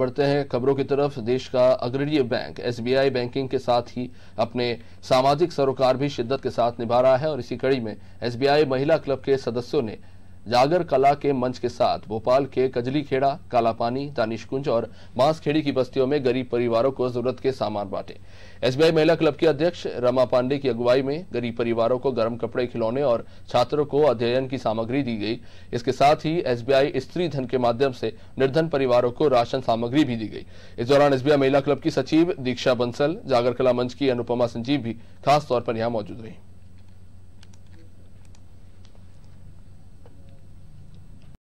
बढ़ते हैं खबरों की तरफ देश का अग्रणीय बैंक एसबीआई बैंकिंग के साथ ही अपने सामाजिक सरोकार भी शिद्दत के साथ निभा रहा है और इसी कड़ी में एसबीआई महिला क्लब के सदस्यों ने जागर कला के मंच के साथ भोपाल के कजली खेड़ा कालापानी दानिशकुंज और बांसखेड़ी की बस्तियों में गरीब परिवारों को जरूरत के सामान बांटे एसबीआई महिला क्लब की अध्यक्ष रमा पांडे की अगुवाई में गरीब परिवारों को गर्म कपड़े खिलौने और छात्रों को अध्ययन की सामग्री दी गई इसके साथ ही एसबीआई स्त्री धन के माध्यम से निर्धन परिवारों को राशन सामग्री भी दी गई इस दौरान एसबीआई महिला क्लब की सचिव दीक्षा बंसल जागर कला मंच की अनुपमा संजीव भी खासतौर पर यहाँ मौजूद रही